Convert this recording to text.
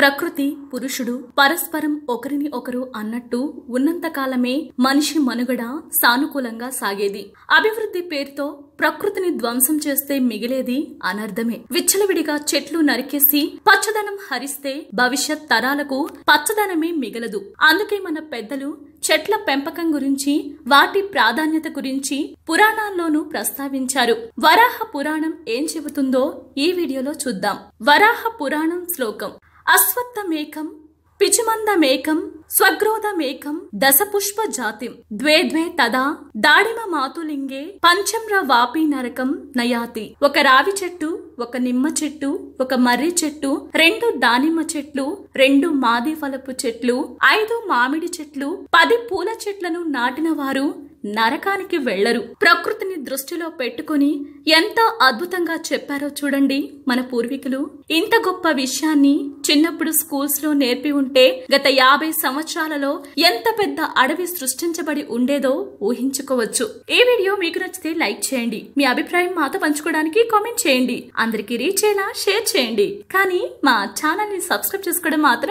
ప్రకృతి పురుషుడు పరస్పరం ఒకరిని ఒకరు అన్నట్టు ఉన్నంతకాలమే మనిషి మనుగడ సానుకూలంగా సాగేది అభివృద్ధి పేరుతో ప్రకృతిని ధ్వంసం చేస్తే మిగిలేది అనర్థమే విచ్చలవిడిగా చెట్లు నరికేసి పచ్చదనం హరిస్తే భవిష్యత్ తరాలకు పచ్చదనమే మిగలదు అందుకే మన పెద్దలు చెట్ల పెంపకం గురించి వాటి ప్రాధాన్యత గురించి పురాణాల్లోనూ ప్రస్తావించారు వరాహ పురాణం ఏం చెబుతుందో ఈ వీడియోలో చూద్దాం వరాహ పురాణం శ్లోకం అశ్వత్థమేకం పిచిమంద మేకం స్వగ్రోధ మేకం దశపుష్ప జాతిం ద్వే ద్వే తదా దాడిమ మాతులింగే పంచమ్ర వాపి నరకం నయాతి ఒక రావి చెట్టు ఒక నిమ్మ చెట్టు ఒక మర్రి చెట్టు రెండు దానిమ్మ చెట్లు రెండు మాది ఫలపు చెట్లు ఐదు మామిడి చెట్లు పది పూల చెట్లను నాటిన వారు నరకానికి వెళ్లరు ప్రకృతిని దృష్టిలో పెట్టుకుని ఎంత అద్భుతంగా చెప్పారో చూడండి మన పూర్వీకులు ఇంత గొప్ప విషయాన్ని చిన్నప్పుడు స్కూల్స్ లో నేర్పి ఉంటే గత యాభై సంవత్సరాలలో ఎంత పెద్ద అడవి సృష్టించబడి ఉండేదో ఊహించుకోవచ్చు ఈ వీడియో మీకు నచ్చితే లైక్ చేయండి మీ అభిప్రాయం మాతో పంచుకోవడానికి కామెంట్ చేయండి అందరికీ రీచ్ అయినా షేర్ చేయండి కానీ మా ఛానల్ ని సబ్స్క్రైబ్ చేసుకోవడం మాత్రం